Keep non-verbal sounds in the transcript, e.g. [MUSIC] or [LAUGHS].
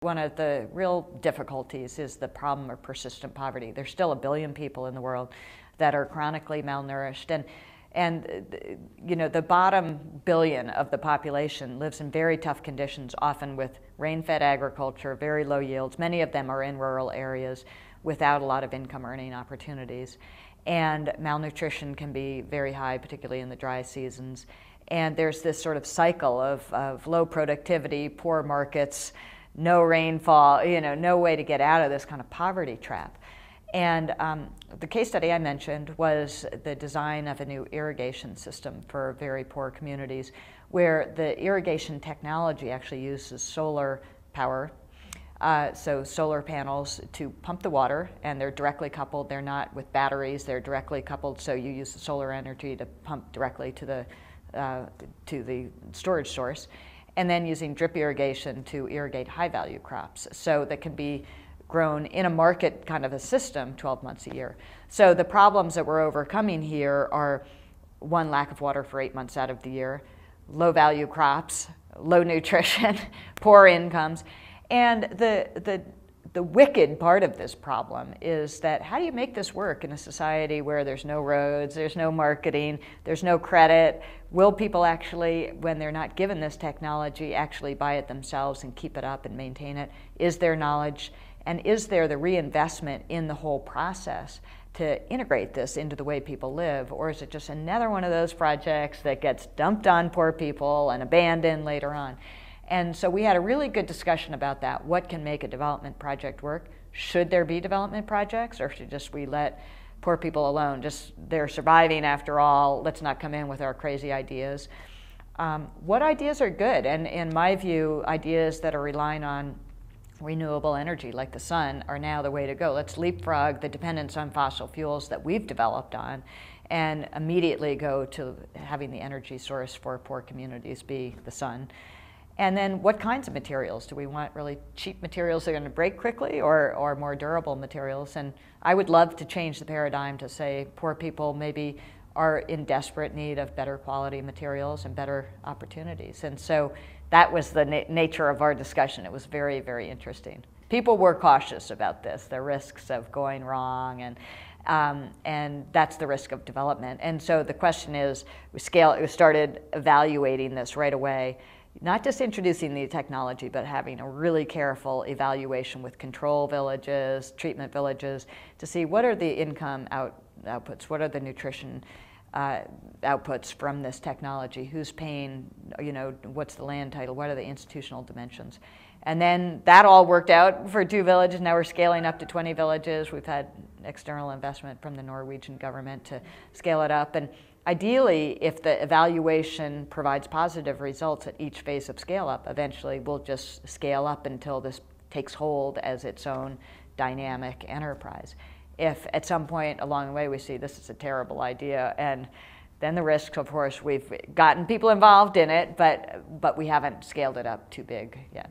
One of the real difficulties is the problem of persistent poverty. There's still a billion people in the world that are chronically malnourished and and you know the bottom billion of the population lives in very tough conditions often with rain-fed agriculture, very low yields. Many of them are in rural areas without a lot of income earning opportunities. And malnutrition can be very high particularly in the dry seasons. And there's this sort of cycle of, of low productivity, poor markets, no rainfall, you know, no way to get out of this kind of poverty trap. And um, the case study I mentioned was the design of a new irrigation system for very poor communities where the irrigation technology actually uses solar power. Uh, so solar panels to pump the water and they're directly coupled. They're not with batteries. They're directly coupled. So you use the solar energy to pump directly to the, uh, to the storage source and then using drip irrigation to irrigate high value crops so that can be grown in a market kind of a system 12 months a year. So the problems that we're overcoming here are one, lack of water for eight months out of the year, low value crops, low nutrition, [LAUGHS] poor incomes. And the, the the wicked part of this problem is that how do you make this work in a society where there's no roads, there's no marketing, there's no credit? Will people actually, when they're not given this technology, actually buy it themselves and keep it up and maintain it? Is there knowledge? And is there the reinvestment in the whole process to integrate this into the way people live? Or is it just another one of those projects that gets dumped on poor people and abandoned later on? And so we had a really good discussion about that. What can make a development project work? Should there be development projects, or should just we let poor people alone? Just they're surviving after all. Let's not come in with our crazy ideas. Um, what ideas are good? And in my view, ideas that are relying on renewable energy like the sun are now the way to go. Let's leapfrog the dependence on fossil fuels that we've developed on and immediately go to having the energy source for poor communities be the sun. And then what kinds of materials? Do we want really cheap materials that are going to break quickly or, or more durable materials? And I would love to change the paradigm to say poor people maybe are in desperate need of better quality materials and better opportunities. And so that was the na nature of our discussion. It was very, very interesting. People were cautious about this, the risks of going wrong and um, and that's the risk of development. And so the question is, we scale. We started evaluating this right away not just introducing the technology, but having a really careful evaluation with control villages, treatment villages, to see what are the income out, outputs, what are the nutrition uh, outputs from this technology, who's paying, you know, what's the land title, what are the institutional dimensions. And then that all worked out for two villages. Now we're scaling up to 20 villages. We've had external investment from the Norwegian government to scale it up. And Ideally, if the evaluation provides positive results at each phase of scale up, eventually we'll just scale up until this takes hold as its own dynamic enterprise. If at some point along the way we see this is a terrible idea and then the risks, of course, we've gotten people involved in it, but, but we haven't scaled it up too big yet.